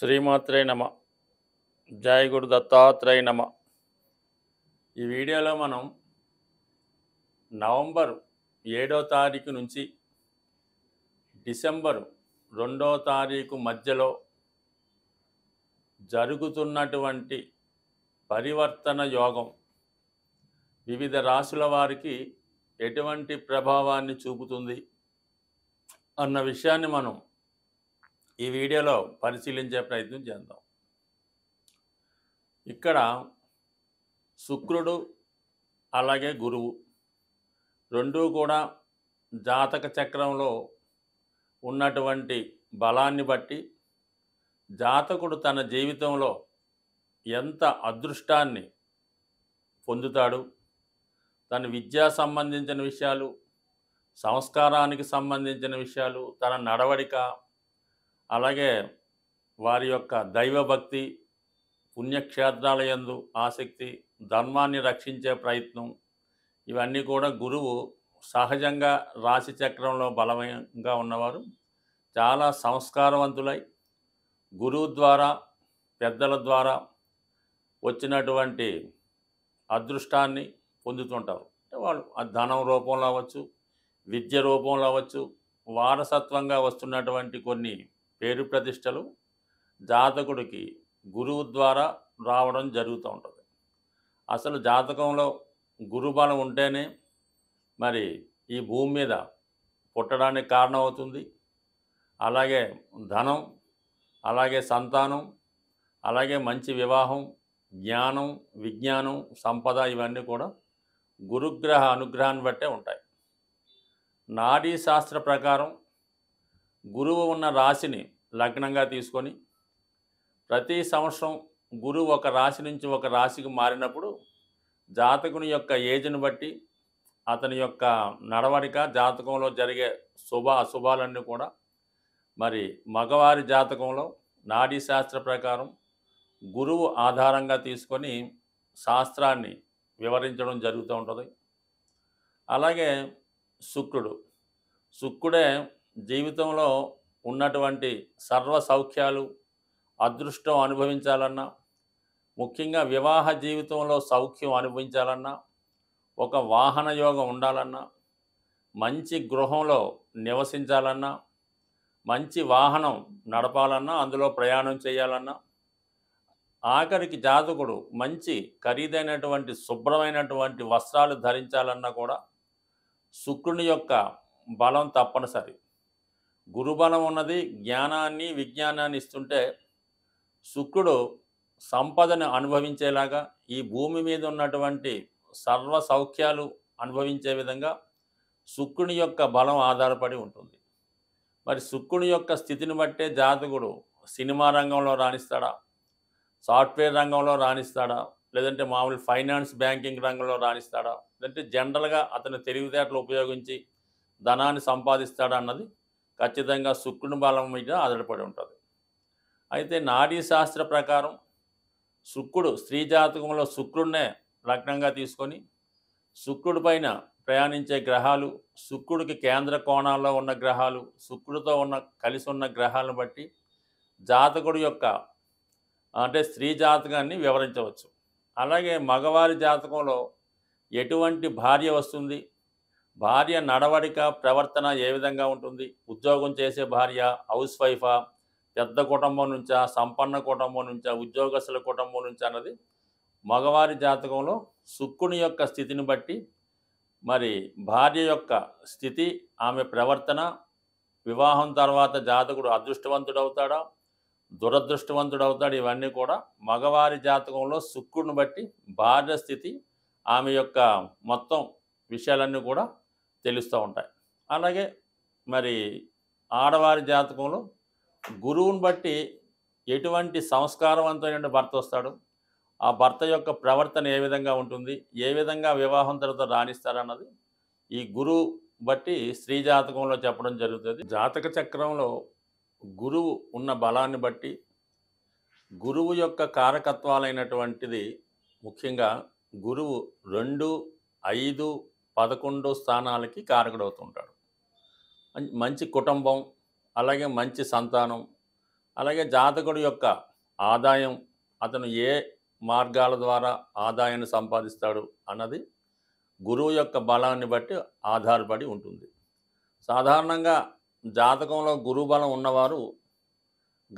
శ్రీమాత్రే నమ జయ గురు దత్తాత్రేయ నమ ఈ వీడియోలో మనం నవంబర్ ఏడో తారీఖు నుంచి డిసెంబరు రెండో తారీఖు మధ్యలో జరుగుతున్నటువంటి పరివర్తన యోగం వివిధ రాశుల వారికి ఎటువంటి ప్రభావాన్ని చూపుతుంది అన్న విషయాన్ని మనం ఈ వీడియోలో పరిశీలించే ప్రయత్నం చేద్దాం ఇక్కడ శుక్రుడు అలాగే గురువు రెండూ కూడా జాతక చక్రంలో ఉన్నటువంటి బలాన్ని బట్టి జాతకుడు తన జీవితంలో ఎంత అదృష్టాన్ని పొందుతాడు తన విద్యా సంబంధించిన విషయాలు సంస్కారానికి సంబంధించిన విషయాలు తన నడవడిక అలాగే వారి యొక్క దైవభక్తి పుణ్యక్షేత్రాల యందు ఆసక్తి ధర్మాన్ని రక్షించే ప్రయత్నం ఇవన్నీ కూడా గురువు సహజంగా రాశి చక్రంలో బలవంగా ఉన్నవారు చాలా సంస్కారవంతులై గురువు ద్వారా పెద్దల ద్వారా వచ్చినటువంటి అదృష్టాన్ని పొందుతుంటారు వాళ్ళు ధనం రూపంలో అవ్వచ్చు విద్య రూపంలో అవ్వచ్చు వారసత్వంగా వస్తున్నటువంటి కొన్ని పేరు ప్రతిష్టలు జాతకుడికి గురువు ద్వారా రావడం జరుగుతూ ఉంటుంది అసలు జాతకంలో గురుబలం ఉంటేనే మరి ఈ భూమి మీద పుట్టడానికి కారణం అవుతుంది అలాగే ధనం అలాగే సంతానం అలాగే మంచి వివాహం జ్ఞానం విజ్ఞానం సంపద ఇవన్నీ కూడా గురుగ్రహ అనుగ్రహాన్ని బట్టే ఉంటాయి నాడీ శాస్త్ర ప్రకారం గురువు ఉన్న రాశిని లగ్నంగా తీసుకొని ప్రతి సంవత్సరం గురువు ఒక రాశి నుంచి ఒక రాశికి మారినప్పుడు జాతకుని యొక్క ఏజ్ని బట్టి అతని యొక్క నడవడిక జాతకంలో జరిగే శుభ అశుభాలన్నీ కూడా మరి మగవారి జాతకంలో నాడీ శాస్త్ర ప్రకారం గురువు ఆధారంగా తీసుకొని శాస్త్రాన్ని వివరించడం జరుగుతూ ఉంటుంది అలాగే శుక్రుడు శుక్రుడే జీవితంలో ఉన్నటువంటి సర్వ సౌఖ్యాలు అదృష్టం అనుభవించాలన్నా ముఖ్యంగా వివాహ జీవితంలో సౌఖ్యం అనుభవించాలన్నా ఒక వాహన యోగం ఉండాలన్నా మంచి గృహంలో నివసించాలన్నా మంచి వాహనం నడపాలన్నా అందులో ప్రయాణం చేయాలన్నా ఆఖరికి జాతకుడు మంచి ఖరీదైనటువంటి శుభ్రమైనటువంటి వస్త్రాలు ధరించాలన్నా కూడా శుక్రుని యొక్క బలం తప్పనిసరి గురుబలం ఉన్నది జ్ఞానాన్ని విజ్ఞానాన్ని ఇస్తుంటే శుక్రుడు సంపదను అనుభవించేలాగా ఈ భూమి మీద ఉన్నటువంటి సర్వ సౌఖ్యాలు అనుభవించే విధంగా శుక్రుని యొక్క బలం ఆధారపడి ఉంటుంది మరి శుక్రుని యొక్క స్థితిని బట్టే జాతకుడు సినిమా రంగంలో రాణిస్తాడా సాఫ్ట్వేర్ రంగంలో రాణిస్తాడా లేదంటే మామూలు ఫైనాన్స్ బ్యాంకింగ్ రంగంలో రాణిస్తాడా లేదంటే జనరల్గా అతని తెలివితేటలు ఉపయోగించి ధనాన్ని సంపాదిస్తాడా అన్నది ఖచ్చితంగా శుక్రుని బలం మీద ఆధారపడి ఉంటుంది అయితే నాడీ శాస్త్ర ప్రకారం శుక్రుడు స్త్రీ జాతకంలో శుక్రుడినే లగ్నంగా తీసుకొని శుక్రుడి పైన ప్రయాణించే గ్రహాలు శుక్రుడికి కేంద్ర కోణాల్లో ఉన్న గ్రహాలు శుక్రుడితో ఉన్న కలిసి ఉన్న గ్రహాలను బట్టి జాతకుడు యొక్క అంటే స్త్రీ జాతకాన్ని వివరించవచ్చు అలాగే మగవారి జాతకంలో ఎటువంటి భార్య వస్తుంది భార్య నడవడిక ప్రవర్తన ఏ విధంగా ఉంటుంది ఉద్యోగం చేసే భార్య హౌస్ వైఫా పెద్ద కుటుంబం నుంచా సంపన్న కుటుంబం నుంచా ఉద్యోగస్తుల కుటుంబం నుంచా అన్నది మగవారి జాతకంలో సుక్కుని యొక్క స్థితిని బట్టి మరి భార్య యొక్క స్థితి ఆమె ప్రవర్తన వివాహం తర్వాత జాతకుడు అదృష్టవంతుడవుతాడా దురదృష్టవంతుడవుతాడు ఇవన్నీ కూడా మగవారి జాతకంలో సుక్కుని బట్టి భార్య స్థితి ఆమె యొక్క మొత్తం విషయాలన్నీ కూడా తెలుస్తూ ఉంటాయి అలాగే మరి ఆడవారి జాతకంలో గురువుని బట్టి ఎటువంటి సంస్కారవంతమైన భర్త వస్తాడు ఆ భర్త యొక్క ప్రవర్తన ఏ విధంగా ఉంటుంది ఏ విధంగా వివాహం తర్వాత రాణిస్తారన్నది ఈ గురువు బట్టి స్త్రీ జాతకంలో చెప్పడం జరుగుతుంది జాతక చక్రంలో గురువు ఉన్న బలాన్ని బట్టి గురువు యొక్క కారకత్వాలైనటువంటిది ముఖ్యంగా గురువు రెండు ఐదు పదకొండో స్థానాలకి కారకుడవుతుంటాడు మంచి కుటుంబం అలాగే మంచి సంతానం అలాగే జాతకుడు యొక్క ఆదాయం అతను ఏ మార్గాల ద్వారా ఆదాయాన్ని సంపాదిస్తాడు అన్నది గురువు యొక్క బలాన్ని బట్టి ఆధారపడి ఉంటుంది సాధారణంగా జాతకంలో గురువు బలం ఉన్నవారు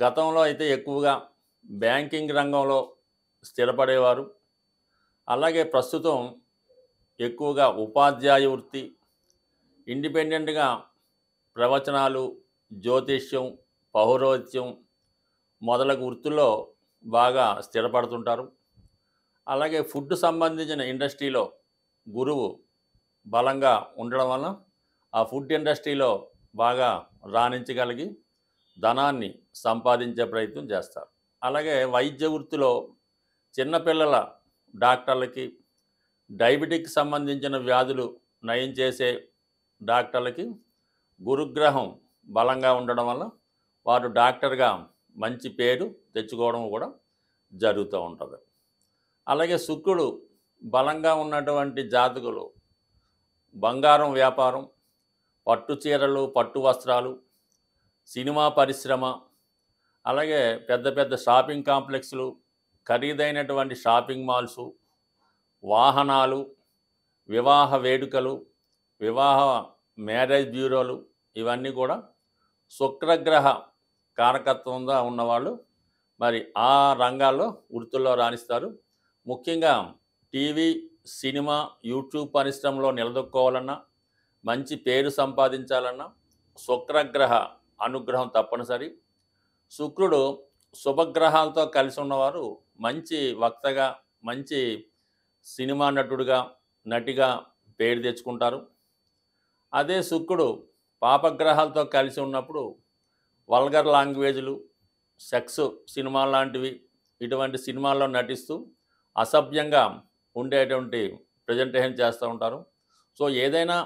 గతంలో అయితే ఎక్కువగా బ్యాంకింగ్ రంగంలో స్థిరపడేవారు అలాగే ప్రస్తుతం ఎక్కువగా ఉపాధ్యాయ వృత్తి ఇండిపెండెంట్గా ప్రవచనాలు జ్యోతిష్యం పౌరోహిత్యం మొదలగు వృత్తుల్లో బాగా స్థిరపడుతుంటారు అలాగే ఫుడ్ సంబంధించిన ఇండస్ట్రీలో గురువు బలంగా ఉండడం వలన ఆ ఫుడ్ ఇండస్ట్రీలో బాగా రాణించగలిగి ధనాన్ని సంపాదించే ప్రయత్నం చేస్తారు అలాగే వైద్య వృత్తిలో చిన్నపిల్లల డాక్టర్లకి డయాబెటిక్ సంబంధించిన వ్యాధులు నయం చేసే డాక్టర్లకి గురుగ్రహం బలంగా ఉండడం వల్ల వారు డాక్టర్గా మంచి పేరు తెచ్చుకోవడం కూడా జరుగుతూ ఉంటుంది అలాగే శుక్రుడు బలంగా ఉన్నటువంటి జాతకులు బంగారం వ్యాపారం పట్టు చీరలు పట్టు వస్త్రాలు సినిమా పరిశ్రమ అలాగే పెద్ద పెద్ద షాపింగ్ కాంప్లెక్స్లు ఖరీదైనటువంటి షాపింగ్ మాల్సు వాహనాలు వివాహ వేడుకలు వివాహ మ్యారేజ్ బ్యూరోలు ఇవన్నీ కూడా శుక్రగ్రహ కారకత్వంగా ఉన్నవాళ్ళు మరి ఆ రంగాల్లో వృత్తుల్లో రాణిస్తారు ముఖ్యంగా టీవీ సినిమా యూట్యూబ్ పరిశ్రమలో నిలదొక్కోవాలన్నా మంచి పేరు సంపాదించాలన్నా శుక్రగ్రహ అనుగ్రహం తప్పనిసరి శుక్రుడు శుభగ్రహాలతో కలిసి ఉన్నవారు మంచి వక్తగా మంచి సినిమా నటుడుగా నటిగా పేరు తెచ్చుకుంటారు అదే శుక్రుడు పాపగ్రహాలతో కలిసి ఉన్నప్పుడు వల్గర్ లాంగ్వేజ్లు సెక్స్ సినిమా లాంటివి ఇటువంటి సినిమాల్లో నటిస్తూ అసభ్యంగా ఉండేటువంటి ప్రజెంటేషన్ చేస్తూ ఉంటారు సో ఏదైనా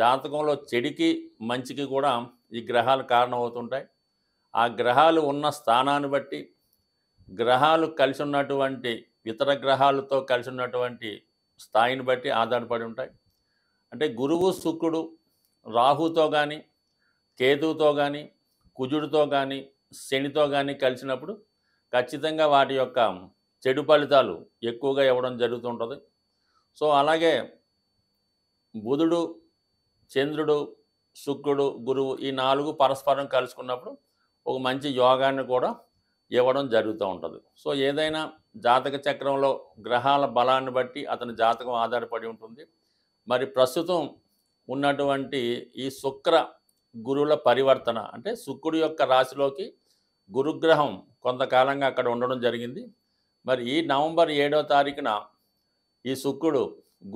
జాతకంలో చెడికి మంచికి కూడా ఈ గ్రహాలు కారణమవుతుంటాయి ఆ గ్రహాలు ఉన్న స్థానాన్ని బట్టి గ్రహాలు కలిసి ఉన్నటువంటి ఇతర గ్రహాలతో కలిసి ఉన్నటువంటి స్థాయిని బట్టి ఆధారపడి ఉంటాయి అంటే గురువు శుక్రుడు రాహుతో కానీ కేతువుతో కానీ కుజుడితో కానీ శనితో కానీ కలిసినప్పుడు ఖచ్చితంగా వాటి యొక్క చెడు ఫలితాలు ఎక్కువగా ఇవ్వడం జరుగుతుంటుంది సో అలాగే బుధుడు చంద్రుడు శుక్రుడు గురువు ఈ నాలుగు పరస్పరం కలుసుకున్నప్పుడు ఒక మంచి యోగాన్ని కూడా ఇవ్వడం జరుగుతూ ఉంటుంది సో ఏదైనా జాతక చక్రంలో గ్రహాల బలాన్ని బట్టి అతని జాతకం ఆధారపడి ఉంటుంది మరి ప్రస్తుతం ఉన్నటువంటి ఈ శుక్ర గురువుల పరివర్తన అంటే శుక్రుడి యొక్క రాశిలోకి గురుగ్రహం కొంతకాలంగా అక్కడ ఉండడం జరిగింది మరి ఈ నవంబర్ ఏడో తారీఖున ఈ శుక్రుడు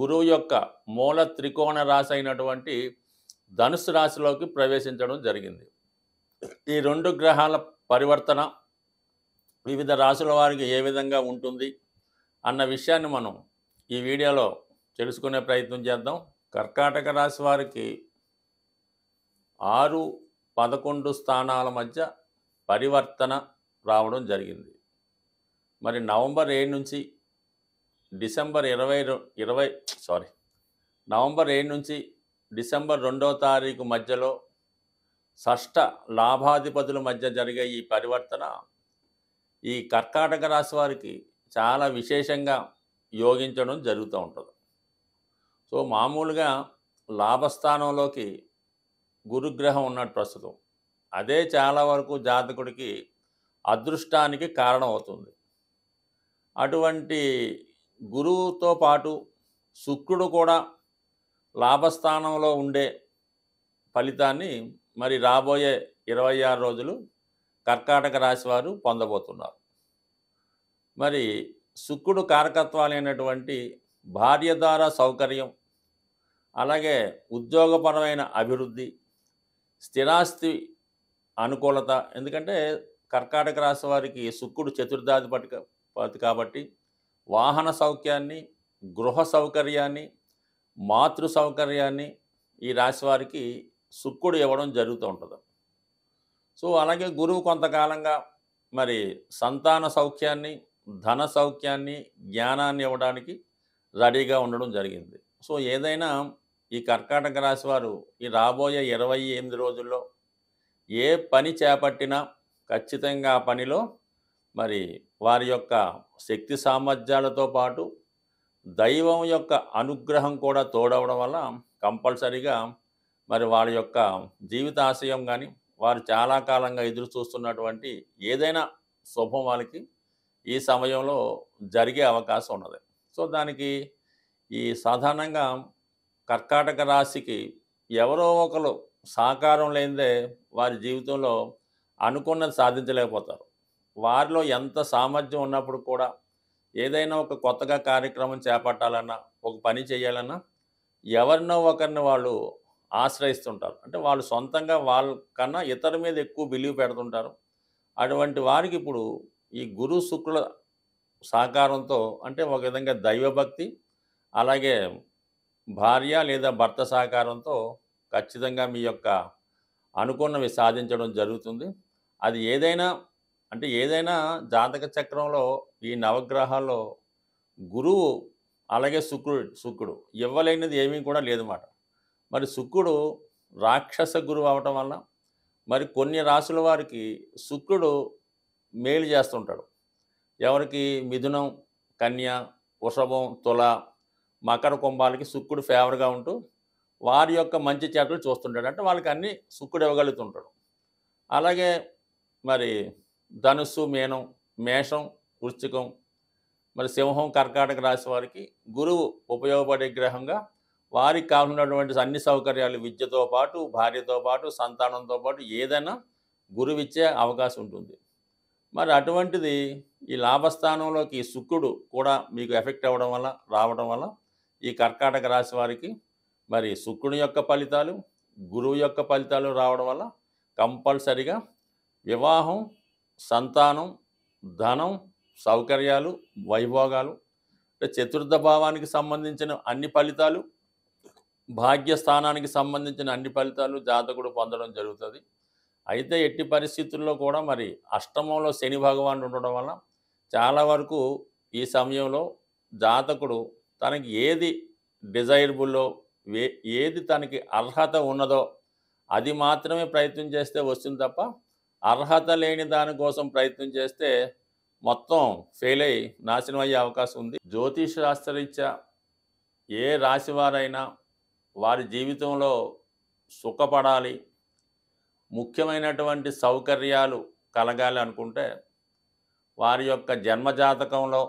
గురువు యొక్క మూల త్రికోణ రాశి అయినటువంటి ధనుసు రాశిలోకి ప్రవేశించడం జరిగింది ఈ రెండు గ్రహాల పరివర్తన వివిధ రాసుల వారికి ఏ విధంగా ఉంటుంది అన్న విషయాన్ని మనం ఈ వీడియోలో తెలుసుకునే ప్రయత్నం చేద్దాం కర్కాటక రాశి వారికి ఆరు పదకొండు స్థానాల మధ్య పరివర్తన రావడం జరిగింది మరి నవంబర్ ఏడు నుంచి డిసెంబర్ ఇరవై ఇరవై సారీ నవంబర్ ఏడు నుంచి డిసెంబర్ రెండవ తారీఖు మధ్యలో షష్ట లాభాధిపతుల మధ్య జరిగే ఈ పరివర్తన ఈ కర్కాటక రాశి వారికి చాలా విశేషంగా యోగించడం జరుగుతూ ఉంటుంది సో మామూలుగా లాభస్థానంలోకి గురుగ్రహం ఉన్నట్టు ప్రస్తుతం అదే చాలా వరకు జాతకుడికి అదృష్టానికి కారణం అవుతుంది అటువంటి గురువుతో పాటు శుక్రుడు కూడా లాభస్థానంలో ఉండే ఫలితాన్ని మరి రాబోయే ఇరవై ఆరు రోజులు కర్కాటక రాశి వారు పొందబోతున్నారు మరి శుక్రుడు కారకత్వాలైనటువంటి భార్య ద్వారా సౌకర్యం అలాగే ఉద్యోగపరమైన అభివృద్ధి స్థిరాస్తి అనుకూలత ఎందుకంటే కర్కాటక రాశి వారికి శుక్రుడు చతుర్థాధిపతి కాబట్టి వాహన సౌఖ్యాన్ని గృహ సౌకర్యాన్ని మాతృ సౌకర్యాన్ని ఈ రాశి వారికి శుక్రుడు ఇవ్వడం జరుగుతూ ఉంటుంది సో అలాగే గురువు కొంతకాలంగా మరి సంతాన సౌఖ్యాన్ని ధన సౌఖ్యాన్ని జ్ఞానాన్ని ఇవ్వడానికి రెడీగా ఉండడం జరిగింది సో ఏదైనా ఈ కర్కాటక రాశి వారు ఈ రాబోయే ఇరవై ఎనిమిది రోజుల్లో ఏ పని చేపట్టినా ఖచ్చితంగా ఆ పనిలో మరి వారి యొక్క శక్తి సామర్థ్యాలతో పాటు దైవం యొక్క అనుగ్రహం కూడా తోడవడం వల్ల కంపల్సరీగా మరి వాళ్ళ యొక్క జీవితాశయం కానీ వారు చాలా కాలంగా ఎదురు చూస్తున్నటువంటి ఏదైనా శుభం వాళ్ళకి ఈ సమయంలో జరిగే అవకాశం ఉన్నది సో దానికి ఈ సాధారణంగా కర్కాటక రాశికి ఎవరో ఒకరు సహకారం లేనిదే వారి జీవితంలో అనుకున్నది సాధించలేకపోతారు వారిలో ఎంత సామర్థ్యం ఉన్నప్పుడు కూడా ఏదైనా ఒక కొత్తగా కార్యక్రమం చేపట్టాలన్నా ఒక పని చేయాలన్నా ఎవరినో ఒకరిని వాళ్ళు ఆశ్రయిస్తుంటారు అంటే వాళ్ళు సొంతంగా వాళ్ళ కన్నా ఇతర మీద ఎక్కువ బిలీవ్ పెడుతుంటారు అటువంటి వారికి ఇప్పుడు ఈ గురు శుక్రుల సహకారంతో అంటే ఒక విధంగా దైవభక్తి అలాగే భార్య లేదా భర్త సహకారంతో ఖచ్చితంగా మీ యొక్క అనుకున్నవి సాధించడం జరుగుతుంది అది ఏదైనా అంటే ఏదైనా జాతక చక్రంలో ఈ నవగ్రహాల్లో గురువు అలాగే శుక్రుడు శుక్రుడు ఇవ్వలేనిది ఏమీ కూడా లేదన్నమాట మరి శుక్రుడు రాక్షస గురువు అవటం వల్ల మరి కొన్ని రాసుల వారికి శుక్రుడు మేలు చేస్తుంటాడు ఎవరికి మిథునం కన్య వృషభం తుల మకర కుంభాలకి శుక్రుడు ఫేవర్గా ఉంటూ వారి యొక్క మంచి చేతలు చూస్తుంటాడు అంటే వాళ్ళకి అన్నీ శుక్రుడు ఇవ్వగలుగుతుంటాడు అలాగే మరి ధనుస్సు మేనం మేషం వృశ్చికం మరి సింహం కర్కాటక రాశి వారికి గురువు ఉపయోగపడే గ్రహంగా వారికి కావాల్సినటువంటి అన్ని సౌకర్యాలు విద్యతో పాటు భార్యతో పాటు సంతానంతో పాటు ఏదైనా గురువిచ్చే అవకాశం ఉంటుంది మరి అటువంటిది ఈ లాభస్థానంలోకి శుక్రుడు కూడా మీకు ఎఫెక్ట్ అవ్వడం వల్ల రావడం వల్ల ఈ కర్కాటక రాశి వారికి మరి శుక్రుని యొక్క ఫలితాలు గురువు యొక్క ఫలితాలు రావడం వల్ల కంపల్సరిగా వివాహం సంతానం ధనం సౌకర్యాలు వైభోగాలు చతుర్థ భావానికి సంబంధించిన అన్ని ఫలితాలు భాగ్యస్థానానికి సంబంధించిన అన్ని ఫలితాలు జాతకుడు పొందడం జరుగుతుంది అయితే ఎట్టి పరిస్థితుల్లో కూడా మరి అష్టమంలో శని భగవానుడు ఉండడం వల్ల చాలా వరకు ఈ సమయంలో జాతకుడు తనకి ఏది డిజైరబుల్లో ఏది తనకి అర్హత ఉన్నదో అది మాత్రమే ప్రయత్నం చేస్తే వస్తుంది తప్ప అర్హత లేని దానికోసం ప్రయత్నం చేస్తే మొత్తం ఫెయిల్ అయ్యి నాశనం అయ్యే అవకాశం ఉంది జ్యోతిష్ శాస్త్రరీత్యా ఏ రాశివారైనా వారి జీవితంలో సుఖపడాలి ముఖ్యమైనటువంటి సౌకర్యాలు కలగాలి అనుకుంటే వారి యొక్క జన్మజాతకంలో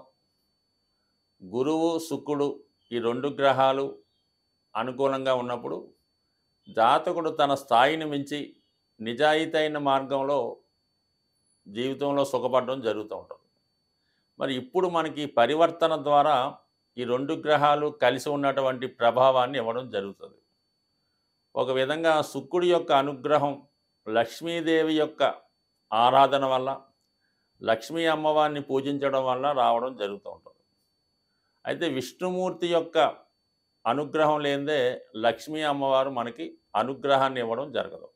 గురువు శుక్రుడు ఈ రెండు గ్రహాలు అనుకూలంగా ఉన్నప్పుడు జాతకుడు తన స్థాయిని మించి నిజాయితైన మార్గంలో జీవితంలో సుఖపడడం జరుగుతూ ఉంటుంది మరి ఇప్పుడు మనకి పరివర్తన ద్వారా ఈ రెండు గ్రహాలు కలిసి ఉన్నటువంటి ప్రభావాన్ని ఇవ్వడం జరుగుతుంది ఒక విధంగా శుక్రుడి యొక్క అనుగ్రహం లక్ష్మీదేవి యొక్క ఆరాధన వల్ల లక్ష్మీ అమ్మవారిని పూజించడం వల్ల రావడం జరుగుతూ ఉంటుంది అయితే విష్ణుమూర్తి యొక్క అనుగ్రహం లేదే లక్ష్మీ అమ్మవారు మనకి అనుగ్రహాన్ని ఇవ్వడం జరగదు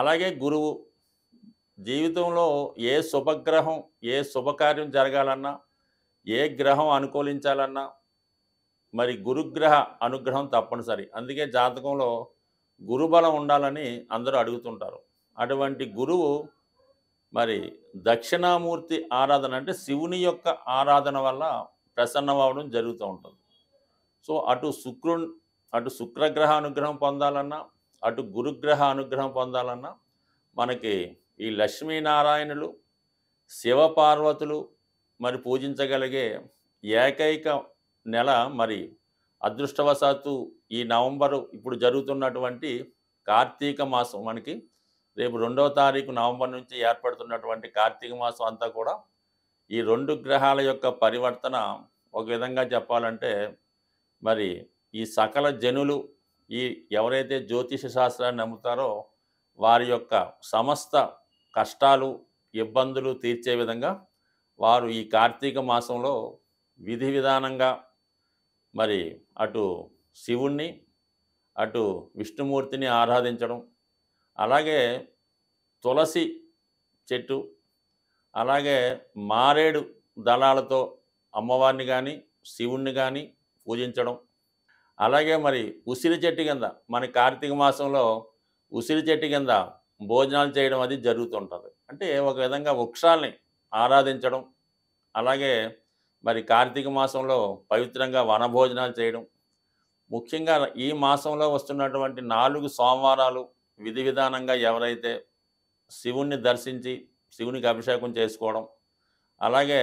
అలాగే గురువు జీవితంలో ఏ శుభగ్రహం ఏ శుభకార్యం జరగాలన్నా ఏ గ్రహం అనుకూలించాలన్నా మరి గురుగ్రహ అనుగ్రహం తప్పనిసరి అందుకే జాతకంలో గురుబలం ఉండాలని అందరూ అడుగుతుంటారు అటువంటి గురువు మరి దక్షిణామూర్తి ఆరాధన అంటే శివుని యొక్క ఆరాధన వల్ల ప్రసన్నమవడం జరుగుతూ ఉంటుంది సో అటు శుక్రు అటు శుక్రగ్రహ అనుగ్రహం పొందాలన్నా అటు గురుగ్రహ అనుగ్రహం పొందాలన్నా మనకి ఈ లక్ష్మీనారాయణులు శివపార్వతులు మరి పూజించగలిగే ఏకైక నెల మరి అదృష్టవశాత్తు ఈ నవంబరు ఇప్పుడు జరుగుతున్నటువంటి కార్తీక మాసం మనకి రేపు రెండవ తారీఖు నవంబర్ నుంచి ఏర్పడుతున్నటువంటి కార్తీక మాసం అంతా కూడా ఈ రెండు గ్రహాల యొక్క పరివర్తన ఒక విధంగా చెప్పాలంటే మరి ఈ సకల జనులు ఈ ఎవరైతే జ్యోతిష శాస్త్రాన్ని నమ్ముతారో వారి యొక్క సమస్త కష్టాలు ఇబ్బందులు తీర్చే విధంగా వారు ఈ కార్తీక మాసంలో విధి విధానంగా మరి అటు శివుణ్ణి అటు విష్ణుమూర్తిని ఆరాధించడం అలాగే తులసి చెట్టు అలాగే మారేడు దళాలతో అమ్మవారిని కానీ శివుణ్ణి కానీ పూజించడం అలాగే మరి ఉసిరి చెట్టు కింద మన కార్తీక మాసంలో ఉసిరి చెట్టు కింద భోజనాలు చేయడం అది జరుగుతుంటుంది అంటే ఒక విధంగా వృక్షాలని ఆరాధించడం అలాగే మరి కార్తీక మాసంలో పవిత్రంగా వనభోజనాలు చేయడం ముఖ్యంగా ఈ మాసంలో వస్తున్నటువంటి నాలుగు సోమవారాలు విధి విధానంగా ఎవరైతే శివుణ్ణి దర్శించి శివునికి అభిషేకం చేసుకోవడం అలాగే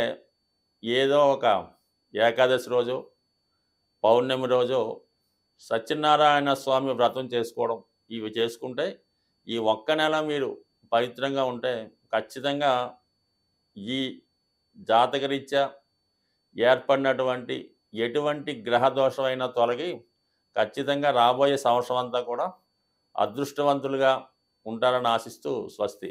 ఏదో ఒక ఏకాదశి రోజు పౌర్ణమి రోజు సత్యనారాయణ స్వామి వ్రతం చేసుకోవడం ఇవి చేసుకుంటే ఈ ఒక్క నెల మీరు పవిత్రంగా ఉంటే ఖచ్చితంగా ఈ జాతకరీత్యా ఏర్పడినటువంటి ఎటువంటి గ్రహ దోషమైన తొలగి ఖచ్చితంగా రాబోయే సంవత్సరం అంతా కూడా అదృష్టవంతులుగా ఉంటారని ఆశిస్తూ స్వస్తి